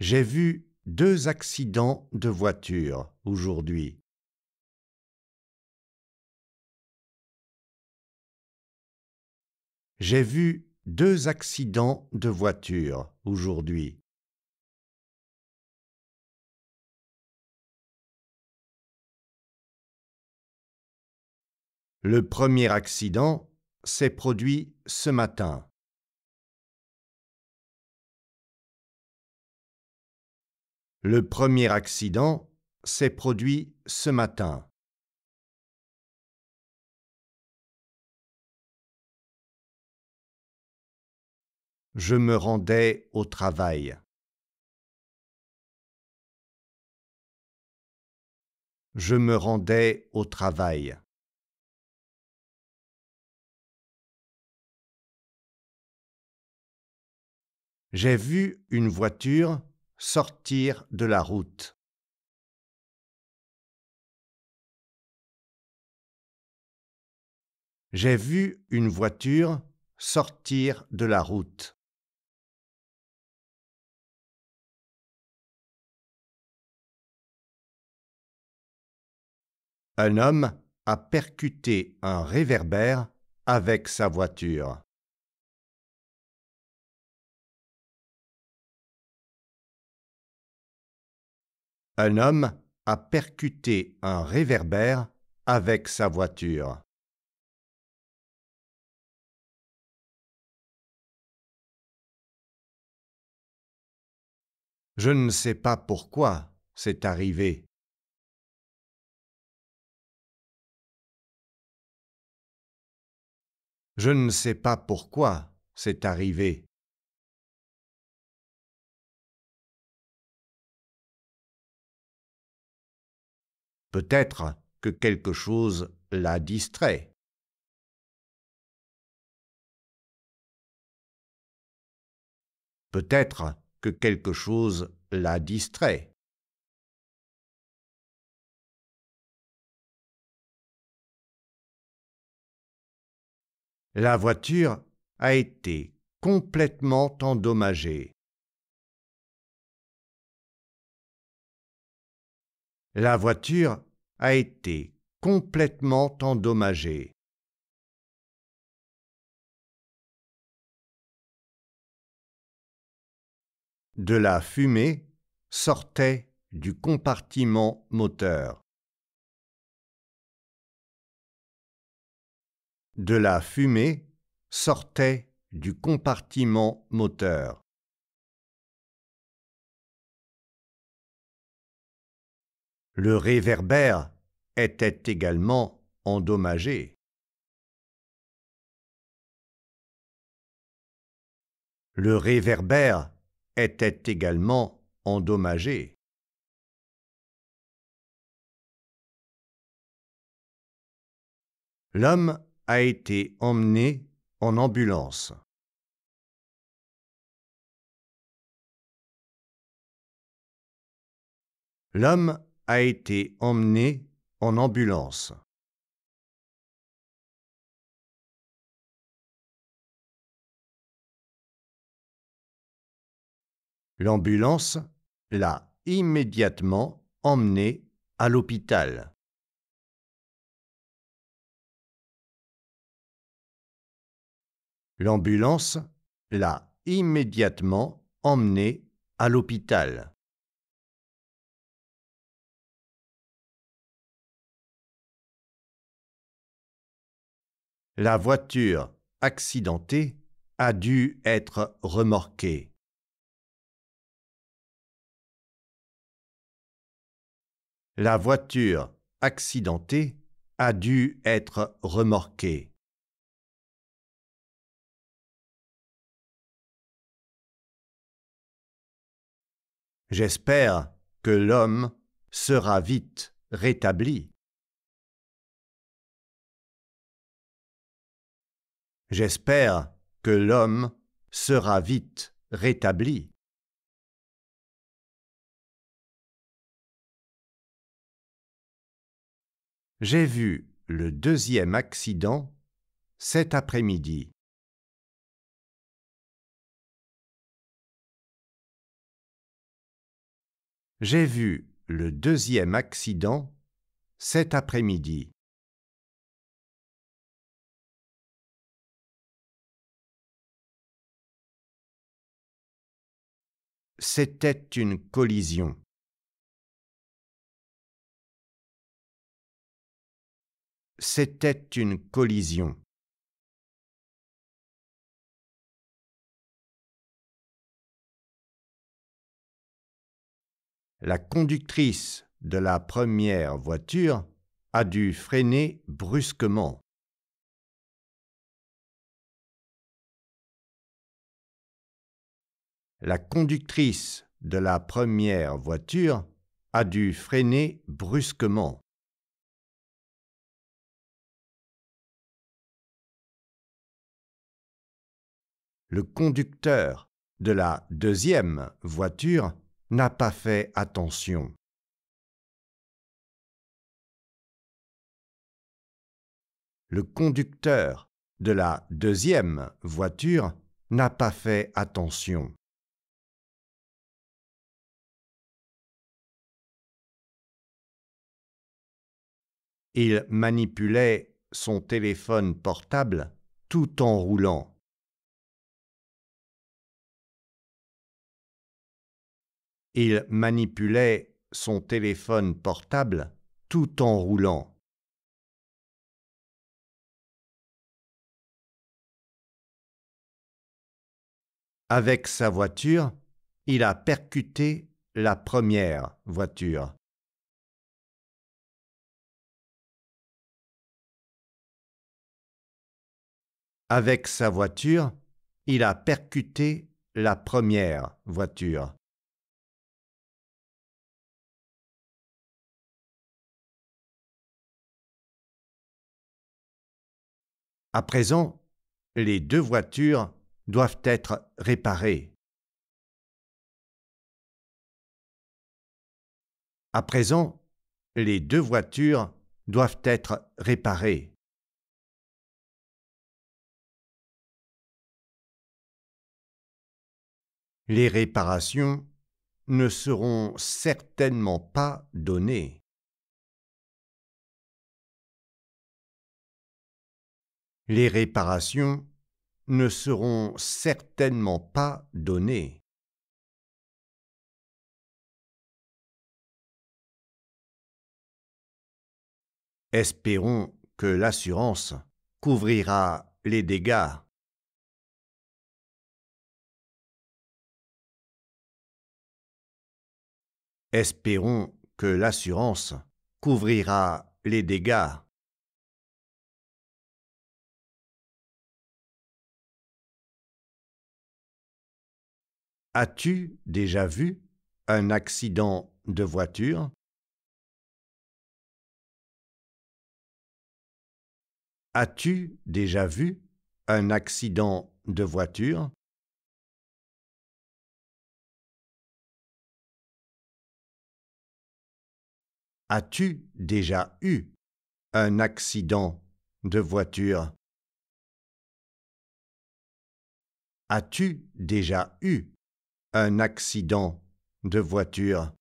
J'ai vu deux accidents de voiture aujourd'hui. J'ai vu deux accidents de voiture aujourd'hui. Le premier accident s'est produit ce matin. Le premier accident s'est produit ce matin. Je me rendais au travail. Je me rendais au travail. J'ai vu une voiture Sortir de la route. J'ai vu une voiture sortir de la route. Un homme a percuté un réverbère avec sa voiture. un homme a percuté un réverbère avec sa voiture. Je ne sais pas pourquoi c'est arrivé. Je ne sais pas pourquoi c'est arrivé. Peut-être que quelque chose l'a distrait. Peut-être que quelque chose l'a distrait. La voiture a été complètement endommagée. La voiture a été complètement endommagée. De la fumée sortait du compartiment moteur. De la fumée sortait du compartiment moteur. Le réverbère était également endommagé. Le réverbère était également endommagé. L'homme a été emmené en ambulance. L'homme a été emmené en ambulance. L'ambulance l'a immédiatement emmené à l'hôpital. L'ambulance l'a immédiatement emmené à l'hôpital. La voiture accidentée a dû être remorquée. La voiture accidentée a dû être remorquée. J'espère que l'homme sera vite rétabli. J'espère que l'homme sera vite rétabli. J'ai vu le deuxième accident cet après-midi. J'ai vu le deuxième accident cet après-midi. C'était une collision. C'était une collision. La conductrice de la première voiture a dû freiner brusquement. la conductrice de la première voiture a dû freiner brusquement. Le conducteur de la deuxième voiture n'a pas fait attention. Le conducteur de la deuxième voiture n'a pas fait attention. Il manipulait son téléphone portable tout en roulant. Il manipulait son téléphone portable tout en roulant. Avec sa voiture, il a percuté la première voiture. Avec sa voiture, il a percuté la première voiture. À présent, les deux voitures doivent être réparées. À présent, les deux voitures doivent être réparées. Les réparations ne seront certainement pas données. Les réparations ne seront certainement pas données. Espérons que l'assurance couvrira les dégâts. Espérons que l'assurance couvrira les dégâts. As-tu déjà vu un accident de voiture As-tu déjà vu un accident de voiture As-tu déjà eu un accident de voiture As-tu déjà eu un accident de voiture